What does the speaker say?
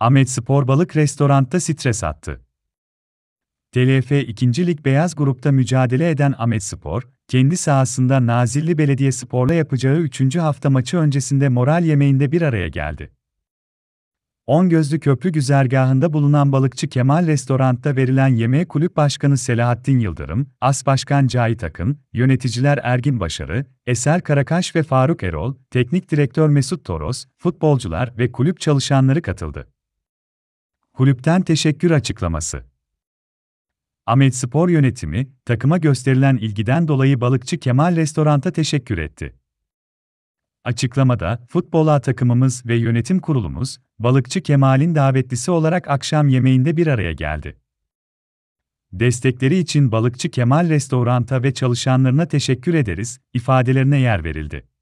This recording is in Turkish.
Ahmet Spor Balık Restorant'ta stres attı. TLF 2. Lig Beyaz Grup'ta mücadele eden Ahmet Spor, kendi sahasında Nazilli Belediye Spor'la yapacağı 3. hafta maçı öncesinde moral yemeğinde bir araya geldi. On Gözlü Köprü güzergahında bulunan balıkçı Kemal Restorant'ta verilen yemeğe kulüp başkanı Selahattin Yıldırım, As Başkan Cahit Akın, yöneticiler Ergin Başarı, Eser Karakaş ve Faruk Erol, teknik direktör Mesut Toros, futbolcular ve kulüp çalışanları katıldı. Kulüpten teşekkür açıklaması. Ahmet Spor yönetimi, takıma gösterilen ilgiden dolayı balıkçı Kemal Restorant'a teşekkür etti. Açıklamada, futbola takımımız ve yönetim kurulumuz, balıkçı Kemal'in davetlisi olarak akşam yemeğinde bir araya geldi. Destekleri için balıkçı Kemal Restorant'a ve çalışanlarına teşekkür ederiz, ifadelerine yer verildi.